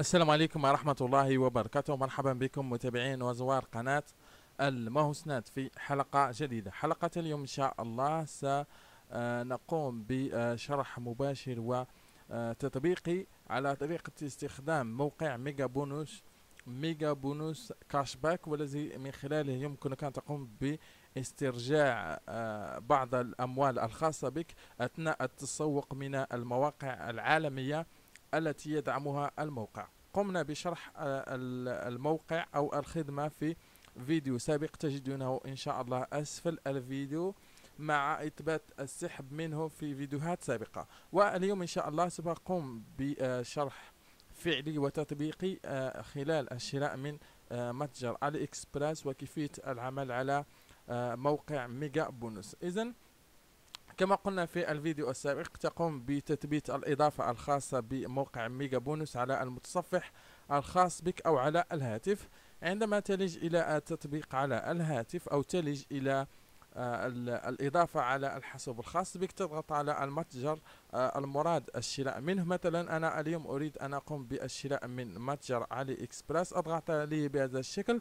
السلام عليكم ورحمة الله وبركاته مرحبا بكم متابعين وزوار قناة المهوسنات في حلقة جديدة حلقة اليوم إن شاء الله سنقوم بشرح مباشر وتطبيقي على طريقة استخدام موقع ميجا بونوس ميجا بونوس كاش باك والذي من خلاله يمكنك أن تقوم باسترجاع بعض الأموال الخاصة بك أثناء التسوق من المواقع العالمية التي يدعمها الموقع قمنا بشرح آه، الموقع أو الخدمة في فيديو سابق تجدونه إن شاء الله أسفل الفيديو مع إثبات السحب منه في فيديوهات سابقة واليوم إن شاء الله سأقوم بشرح فعلي وتطبيقي آه، خلال الشراء من آه، متجر علي إكسبرس وكيفية العمل على موقع ميجا بونس إذا كما قلنا في الفيديو السابق تقوم بتثبيت الإضافة الخاصة بموقع ميجا بونس على المتصفح الخاص بك أو على الهاتف عندما تلج إلى التطبيق على الهاتف أو تلج إلى آه، الإضافة على الحاسوب الخاص بك تضغط على المتجر آه، المراد الشراء منه مثلا أنا اليوم أريد أن أقوم بالشراء من متجر علي إكسبرس أضغط عليه بهذا الشكل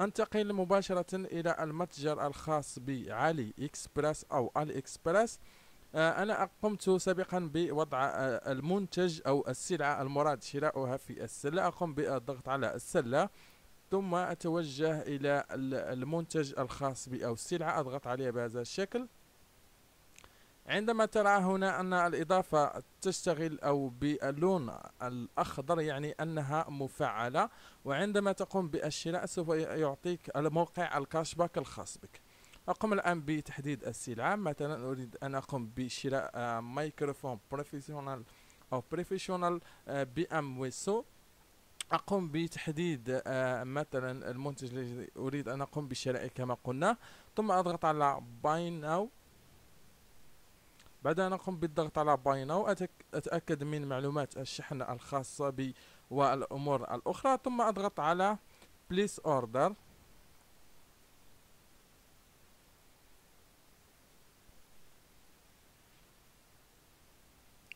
أنتقل مباشرة إلى المتجر الخاص بعلي إكسبرس أو علي إكسبرس آه، أنا قمت سابقا بوضع المنتج أو السلعة المراد شراؤها في السلة أقوم بالضغط على السلة ثم أتوجه إلى المنتج الخاص بي أو السلعة أضغط عليها بهذا الشكل عندما ترى هنا أن الإضافة تشتغل أو باللون الأخضر يعني أنها مفعلة وعندما تقوم بالشراء سوف يعطيك الموقع الكاشباك الخاص بك أقوم الآن بتحديد السلعة مثلا أريد أن أقوم بشراء مايكروفون بروفيسيونال أو بروفيشنال آه، بي أم ويسو اقوم بتحديد آه، مثلا المنتج الذي اريد ان اقوم بشرائه كما قلنا ثم اضغط على باي ناو بعد ان اقوم بالضغط على باي ناو اتاكد من معلومات الشحن الخاصه بي والامور الاخرى ثم اضغط على بليس اوردر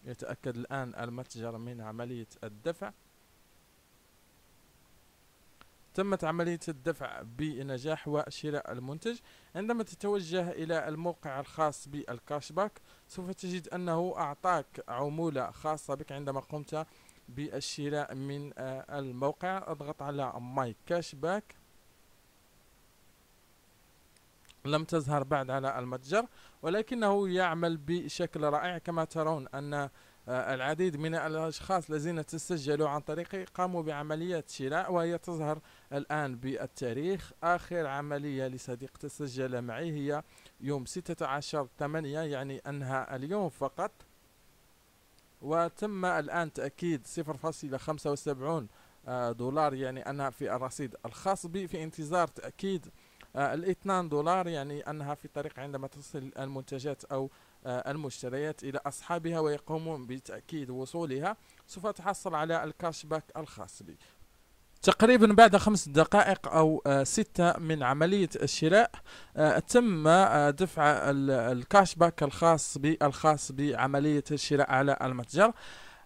يتأكد الآن المتجر من عملية الدفع تمت عملية الدفع بنجاح وشراء المنتج عندما تتوجه إلى الموقع الخاص بالكاشباك سوف تجد أنه أعطاك عمولة خاصة بك عندما قمت بالشراء من آه، الموقع اضغط على ماي كاشباك لم تظهر بعد على المتجر ولكنه يعمل بشكل رائع كما ترون أن آه، العديد من الأشخاص الذين تسجلوا عن طريقي قاموا بعملية شراء وهي تظهر الآن بالتاريخ آخر عملية لصديق تسجل معي هي يوم 16 8 يعني أنها اليوم فقط وتم الآن تأكيد 0.75 آه، دولار يعني أنها في الرصيد الخاص بي في انتظار تأكيد آه، ال 2 دولار يعني أنها في طريق عندما تصل المنتجات أو آه، المشتريات إلى أصحابها ويقومون بتأكيد وصولها سوف تحصل على الكاش باك الخاص بي تقريبا بعد خمس دقائق أو آه، ستة من عملية الشراء تم دفع الكاش باك الخاص بي الخاص بعملية الشراء على المتجر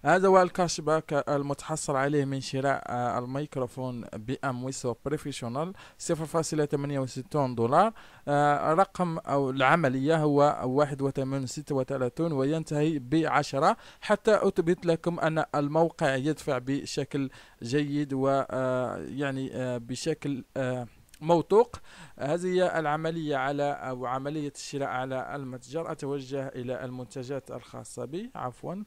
هذا هو الكاش باك المتحصل عليه من شراء آه، الميكروفون بي ام ويسو بروفيشنال 0.68 دولار آه، رقم أو العملية هو 8136 وينتهي ب 10 حتى أثبت لكم أن الموقع يدفع بشكل جيد ويعني آه، بشكل موثوق هذه هي العملية على أو عملية الشراء على المتجر أتوجه إلى المنتجات الخاصة بي عفواً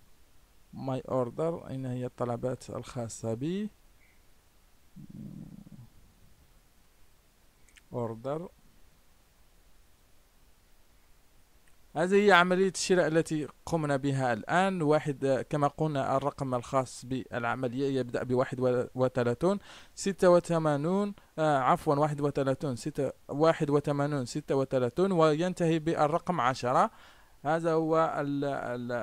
ماي اوردر اين هي الطلبات الخاصة بي اوردر هذه هي عملية الشراء التي قمنا بها الآن واحد كما قلنا الرقم الخاص بالعملية يبدأ بواحد وثلاثون ستة وثمانون آه عفوا واحد وثلاثون ستة واحد وثمانون ستة وثلاثون وينتهي بالرقم عشرة هذا هو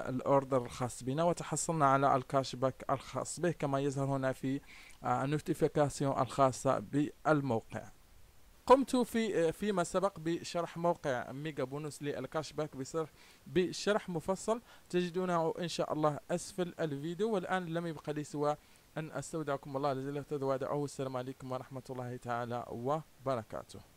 الاوردر الخاص بنا وتحصلنا على الكاش باك الخاص به كما يظهر هنا في النوتيفيكاسيون آه، الخاصة بالموقع قمت في آه، فيما سبق بشرح موقع ميجا بونوس للكاش بصرح بشرح مفصل تجدونه ان شاء الله اسفل الفيديو والان لم يبقى لي سوى ان استودعكم الله الذي لا تتودعه السلام عليكم ورحمه الله تعالى وبركاته